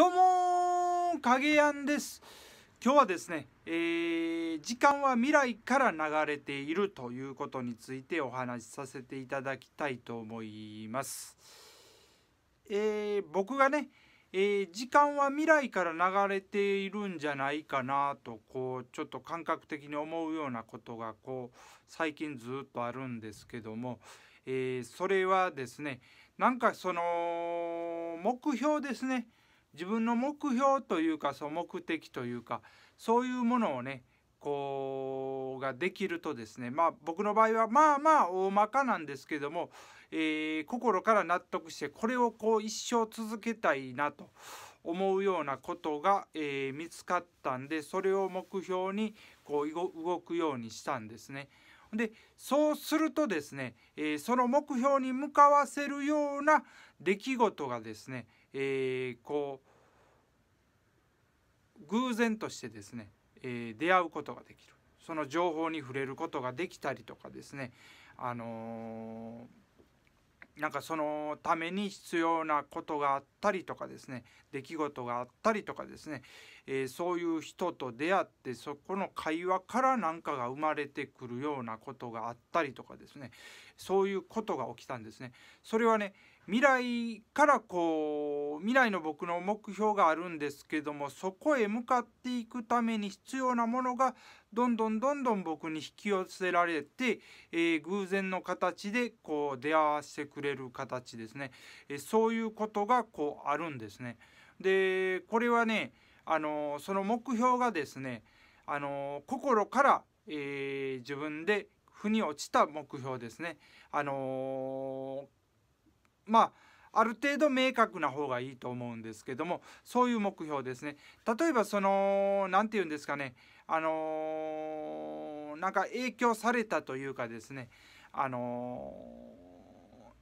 どうも影やんです今日はですね、えー、時間は未来から流れているということについてお話しさせていただきたいと思います。えー、僕がね、えー、時間は未来から流れているんじゃないかなとこうちょっと感覚的に思うようなことがこう最近ずっとあるんですけども、えー、それはですねなんかその目標ですね自分の目標というかその目的というかそういうものをねこうができるとですねまあ僕の場合はまあまあ大まかなんですけども、えー、心から納得してこれをこう一生続けたいなと思うようなことが、えー、見つかったんでそれを目標にこう動くようにしたんですね。でそうするとですね、えその目標に向かわせるような出来事がですね、えこう偶然としてですね、え出会うことができるその情報に触れることができたりとかですねあのーなんかそのために必要なことがあったりとかですね出来事があったりとかですね、えー、そういう人と出会ってそこの会話から何かが生まれてくるようなことがあったりとかですねそういうことが起きたんですね。それはね、未来からこう未来の僕の目標があるんですけどもそこへ向かっていくために必要なものがどんどんどんどん僕に引き寄せられて、えー、偶然の形でこう出会わせてくれる形ですね、えー、そういうことがこうあるんですね。でこれはね、あのー、その目標がですね、あの心から、え自分で腑に落ちた目標ですね。あのまあある程度明確な方がいいと思うんですけどもそういう目標ですね例えばその何て言うんですかねあのなんか影響されたというかですねあの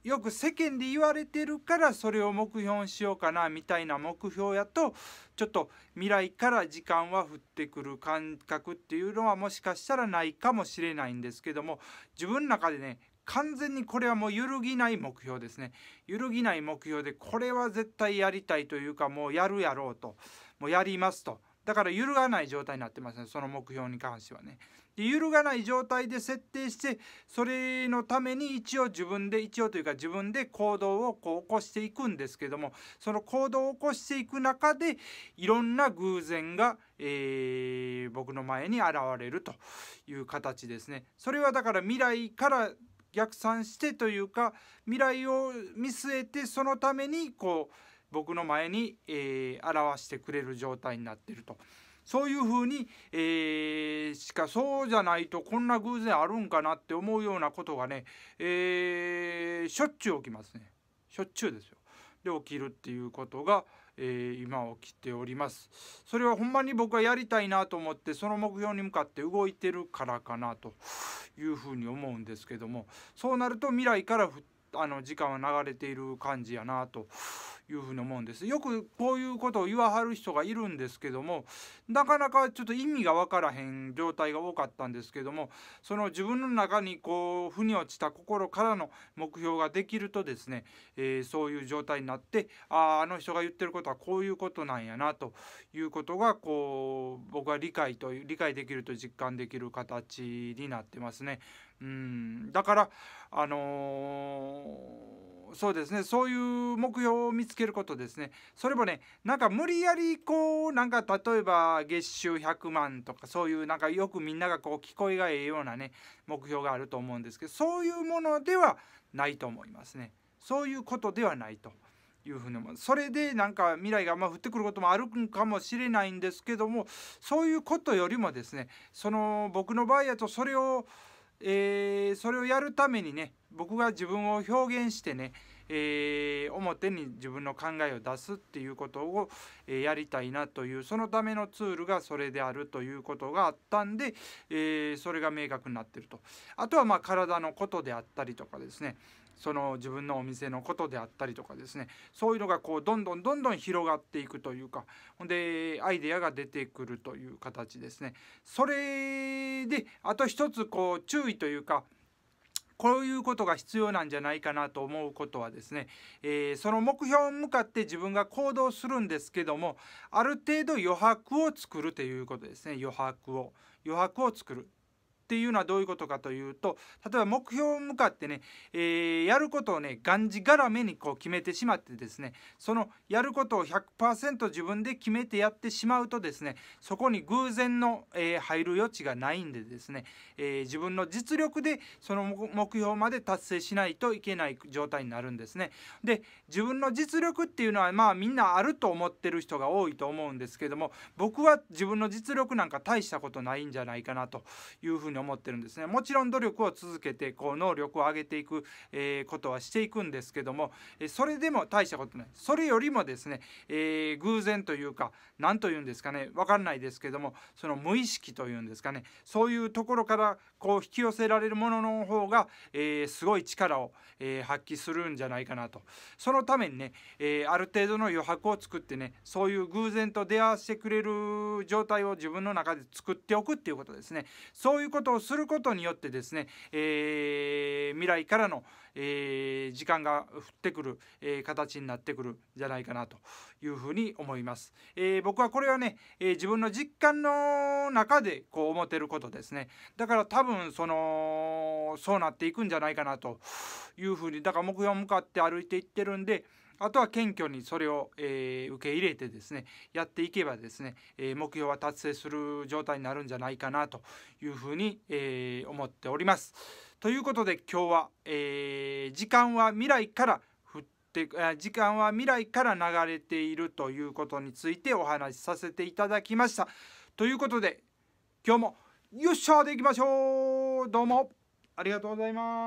よく世間で言われてるからそれを目標にしようかなみたいな目標やとちょっと未来から時間は降ってくる感覚っていうのはもしかしたらないかもしれないんですけども自分の中でね完全にこれはもう揺るぎない目標ですね揺るぎない目標でこれは絶対やりたいというかもうやるやろうともうやりますとだから揺るがない状態になってますねその目標に関してはねで揺るがない状態で設定してそれのために一応自分で一応というか自分で行動をこう起こしていくんですけどもその行動を起こしていく中でいろんな偶然が、えー、僕の前に現れるという形ですね。それはだから未来から逆算してというか未来を見据えてそのためにこう僕の前に、えー、表してくれる状態になってると。そういうふうに、えー、しかそうじゃないとこんな偶然あるんかなって思うようなことがね、えー、しょっちゅう起きますね。しょっちゅうですよ。で起きるっていうことが、えー、今起きておりますそれはほんまに僕はやりたいなと思ってその目標に向かって動いてるからかなというふうに思うんですけどもそうなると未来から降ってあの時間は流れている感じやなというふうに思うんですよくこういうことを言わはる人がいるんですけどもなかなかちょっと意味が分からへん状態が多かったんですけどもその自分の中にこう腑に落ちた心からの目標ができるとですね、えー、そういう状態になってあああの人が言ってることはこういうことなんやなということがこう僕は理解と理解できると実感できる形になってますね。うんだからあのー、そうですねそういう目標を見つけることですねそれもねなんか無理やりこうなんか例えば月収100万とかそういうなんかよくみんながこう聞こえがええようなね目標があると思うんですけどそういうものではないと思いますねそういうことではないと。いうふうに思うそれでなんか未来がまあ降ってくることもあるかもしれないんですけどもそういうことよりもですねその僕の場合やとそれをえー、それをやるためにね僕が自分を表現してね、え表に自分の考えを出すっていうことを、えやりたいなというそのためのツールがそれであるということがあったんで、えそれが明確になってると。あとはまあ体のことであったりとかですねその自分のお店のことであったりとかですねそういうのがこうどんどんどんどん広がっていくというかほんでアイデアが出てくるという形ですね。それであと一つこう注意というかこういうことが必要なんじゃないかなと思うことはですね、えー、その目標に向かって自分が行動するんですけどもある程度余白を作るということですね余白を余白を作るっていうのはどういうことかというと例えば目標を向かってね、えー、やることをねがんじがらめにこう決めてしまってですねそのやることを100%自分で決めてやってしまうとですねそこに偶然の、えー、入る余地がないんでですね、えー、自分の実力でその目標まで達成しないといけない状態になるんですね。で自分の実力っていうのはまあみんなあると思ってる人が多いと思うんですけども僕は自分の実力なんか大したことないんじゃないかなというふうに思ってるんですねもちろん努力を続けてこう能力を上げていく、えことはしていくんですけどもそれでも大したことないそれよりもですね、え偶然というか何と言うんですかね分かんないですけどもその無意識というんですかねそういうところからこう引き寄せられるものの方が、えすごい力を、え発揮するんじゃないかなとそのためにね、えある程度の余白を作ってねそういう偶然と出会わせてくれる状態を自分の中で作っておくっていうことですねそういうことことをすることによってですね、えー、未来からの、えー、時間が降ってくる、えー、形になってくるんじゃないかなというふうに思います。えー、僕はこれはね、えー、自分の実感の中でこう思ってることですね。だから多分そのそうなっていくんじゃないかなというふうにだから目標向かって歩いていってるんで。あとは謙虚にそれを、えー、受け入れてですねやっていけばですね、えー、目標は達成する状態になるんじゃないかなというふうに、えー、思っております。ということで今日は、えー、時間は未来から降って時間は未来から流れているということについてお話しさせていただきました。ということで今日もよっしゃでいきましょうどうもありがとうございます。